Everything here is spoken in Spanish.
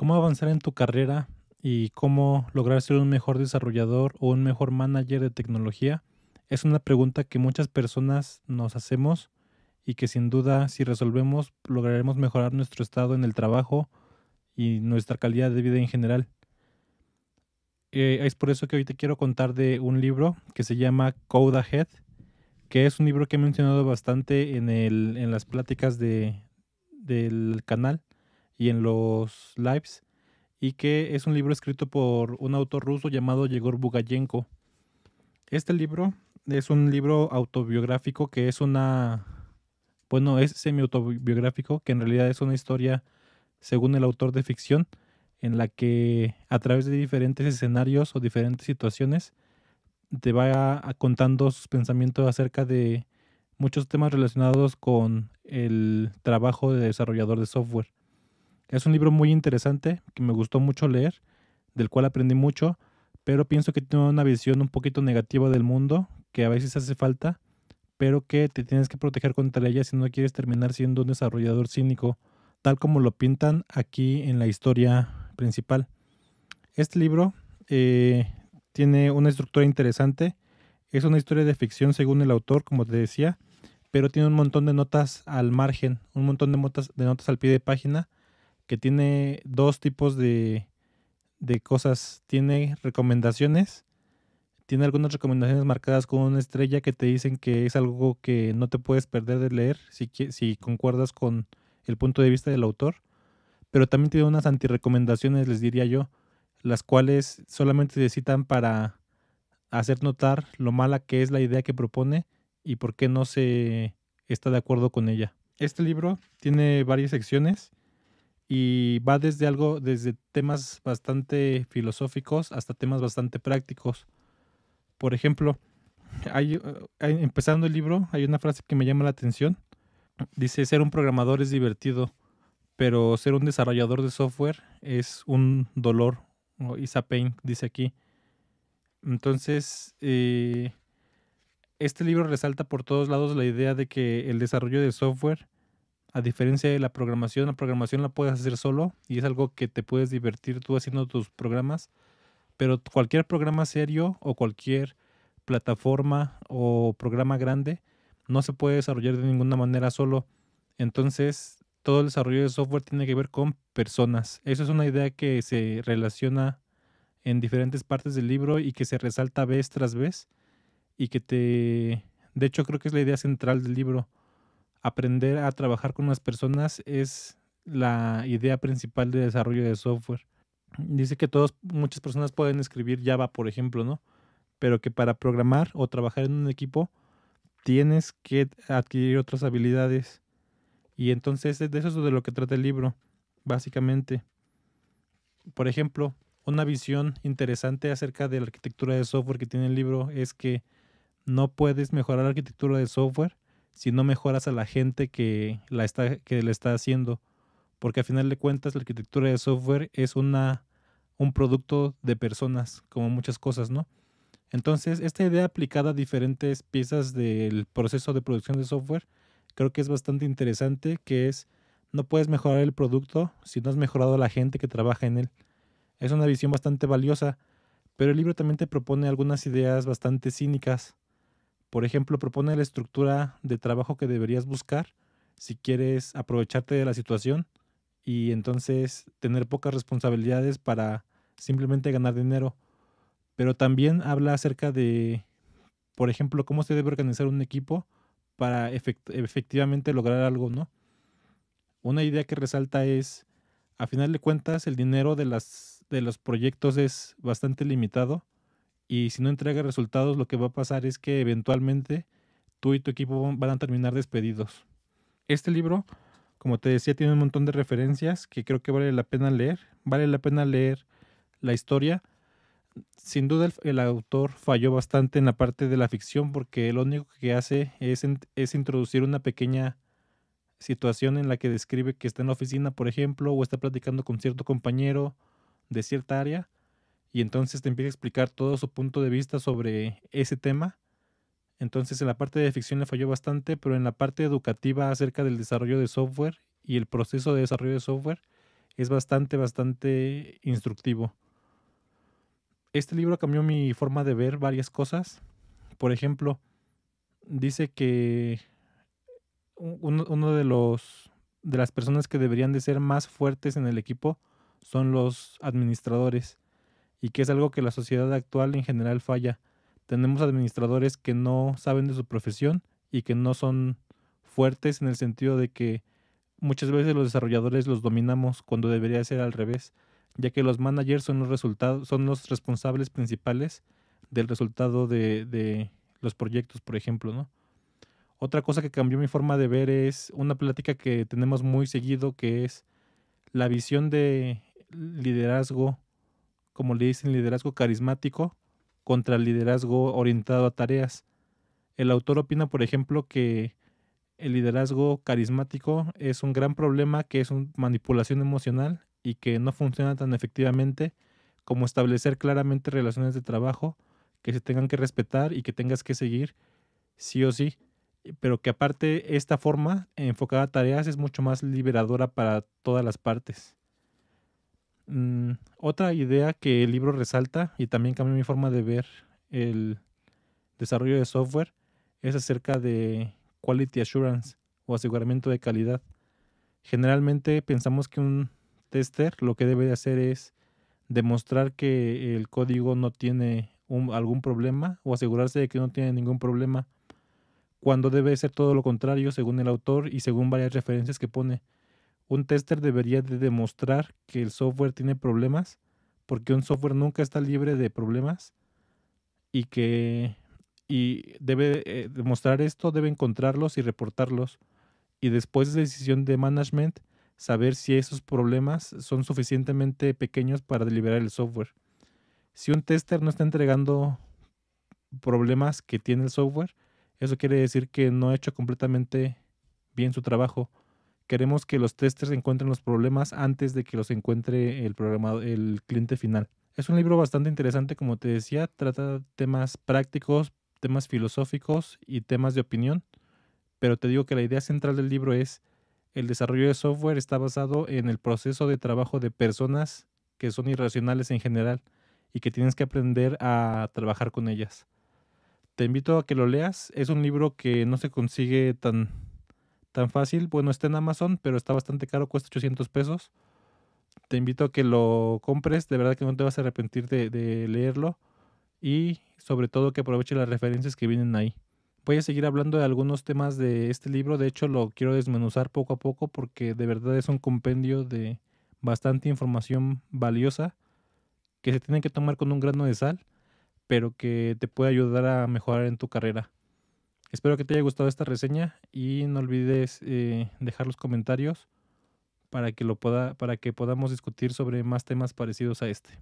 cómo avanzar en tu carrera y cómo lograr ser un mejor desarrollador o un mejor manager de tecnología es una pregunta que muchas personas nos hacemos y que sin duda si resolvemos lograremos mejorar nuestro estado en el trabajo y nuestra calidad de vida en general. Eh, es por eso que hoy te quiero contar de un libro que se llama Code Ahead, que es un libro que he mencionado bastante en, el, en las pláticas de, del canal y en los lives, y que es un libro escrito por un autor ruso llamado Yegor Bugayenko. Este libro es un libro autobiográfico que es una, bueno, es semi-autobiográfico, que en realidad es una historia, según el autor de ficción, en la que a través de diferentes escenarios o diferentes situaciones te va contando sus pensamientos acerca de muchos temas relacionados con el trabajo de desarrollador de software. Es un libro muy interesante que me gustó mucho leer, del cual aprendí mucho, pero pienso que tiene una visión un poquito negativa del mundo, que a veces hace falta, pero que te tienes que proteger contra ella si no quieres terminar siendo un desarrollador cínico, tal como lo pintan aquí en la historia principal. Este libro eh, tiene una estructura interesante, es una historia de ficción según el autor, como te decía, pero tiene un montón de notas al margen, un montón de notas, de notas al pie de página, que tiene dos tipos de, cosas. Tiene recomendaciones. Tiene algunas recomendaciones marcadas con una estrella que te dicen que es algo que no te puedes perder de leer si, si concuerdas con el punto de vista del autor. Pero también tiene unas antirecomendaciones, les diría yo, las cuales solamente se citan para hacer notar lo mala que es la idea que propone y por qué no se está de acuerdo con ella. Este libro tiene varias secciones y va desde algo, desde temas bastante filosóficos hasta temas bastante prácticos. Por ejemplo, eh, hay, empezando el libro, hay una frase que me llama la atención. Dice, ser un programador es divertido, pero ser un desarrollador de software es un dolor. O Isa Payne dice aquí. Entonces, eh, este libro resalta por todos lados la idea de que el desarrollo de software a diferencia de la programación, la programación la puedes hacer solo y es algo que te puedes divertir tú haciendo tus programas. Pero cualquier programa serio o cualquier plataforma o programa grande no se puede desarrollar de ninguna manera solo. Entonces, todo el desarrollo de software tiene que ver con personas. Eso es una idea que se relaciona en diferentes partes del libro y que se resalta vez tras vez y que te... De hecho, creo que es la idea central del libro aprender a trabajar con las personas es la idea principal de desarrollo de software. Dice que todos, muchas personas pueden escribir Java, por ejemplo, ¿no? Pero que para programar o trabajar en un equipo tienes que adquirir otras habilidades. Y entonces de eso es de lo que trata el libro, básicamente. Por ejemplo, una visión interesante acerca de la arquitectura de software que tiene el libro es que no puedes mejorar la arquitectura de software si no mejoras a la gente que la está, que le está haciendo. Porque al final de cuentas la arquitectura de software es una, un producto de personas, como muchas cosas, ¿no? Entonces, esta idea aplicada a diferentes piezas del proceso de producción de software, creo que es bastante interesante, que es, no puedes mejorar el producto si no has mejorado a la gente que trabaja en él. Es una visión bastante valiosa, pero el libro también te propone algunas ideas bastante cínicas por ejemplo, propone la estructura de trabajo que deberías buscar si quieres aprovecharte de la situación y entonces tener pocas responsabilidades para simplemente ganar dinero. Pero también habla acerca de, por ejemplo, cómo se debe organizar un equipo para efectivamente lograr algo, ¿no? Una idea que resalta es, a final de cuentas, el dinero de, las, de los proyectos es bastante limitado y si no entrega resultados, lo que va a pasar es que eventualmente tú y tu equipo van a terminar despedidos. Este libro, como te decía, tiene un montón de referencias que creo que vale la pena leer. Vale la pena leer la historia. Sin duda el, autor falló bastante en la parte de la ficción porque lo único que hace es, es introducir una pequeña situación en la que describe que está en la oficina, por ejemplo, o está platicando con cierto compañero de cierta área y entonces te empieza a explicar todo su punto de vista sobre ese tema. Entonces en la parte de ficción le falló bastante, pero en la parte educativa acerca del desarrollo de software y el proceso de desarrollo de software es bastante, bastante instructivo. Este libro cambió mi forma de ver varias cosas. Por ejemplo, dice que uno, de los de las personas que deberían de ser más fuertes en el equipo son los administradores y que es algo que la sociedad actual en general falla. Tenemos administradores que no saben de su profesión y que no son fuertes en el sentido de que muchas veces los desarrolladores los dominamos cuando debería ser al revés, ya que los managers son los, son los responsables principales del resultado de, los proyectos, por ejemplo, ¿no? Otra cosa que cambió mi forma de ver es una plática que tenemos muy seguido que es la visión de liderazgo como le dicen, liderazgo carismático contra el liderazgo orientado a tareas. El autor opina, por ejemplo, que el liderazgo carismático es un gran problema que es una manipulación emocional y que no funciona tan efectivamente como establecer claramente relaciones de trabajo que se tengan que respetar y que tengas que seguir sí o sí, pero que aparte esta forma enfocada a tareas es mucho más liberadora para todas las partes. Mm, otra idea que el libro resalta y también cambió mi forma de ver el desarrollo de software es acerca de quality assurance o aseguramiento de calidad. Generalmente pensamos que un tester lo que debe de hacer es demostrar que el código no tiene algún problema o asegurarse de que no tiene ningún problema, cuando debe ser todo lo contrario según el autor y según varias referencias que pone. Un tester debería de demostrar que el software tiene problemas, porque un software nunca está libre de problemas y que y debe eh, demostrar esto, debe encontrarlos y reportarlos. Y después de decisión de management saber si esos problemas son suficientemente pequeños para deliberar el software. Si un tester no está entregando problemas que tiene el software, eso quiere decir que no ha hecho completamente bien su trabajo queremos que los testers encuentren los problemas antes de que los encuentre el el cliente final. Es un libro bastante interesante, como te decía, trata temas prácticos, temas filosóficos y temas de opinión, pero te digo que la idea central del libro es el desarrollo de software está basado en el proceso de trabajo de personas que son irracionales en general y que tienes que aprender a trabajar con ellas. Te invito a que lo leas, es un libro que no se consigue tan tan fácil. Bueno, está en Amazon, pero está bastante caro, cuesta 800 pesos. Te invito a que lo compres, de verdad que no te vas a arrepentir de, de leerlo y sobre todo que aproveche las referencias que vienen ahí. Voy a seguir hablando de algunos temas de este libro, de hecho lo quiero desmenuzar poco a poco porque de verdad es un compendio de bastante información valiosa que se tiene que tomar con un grano de sal, pero que te puede ayudar a mejorar en tu carrera. Espero que te haya gustado esta reseña y no olvides eh, dejar los comentarios para que, lo para que podamos discutir sobre más temas parecidos a este.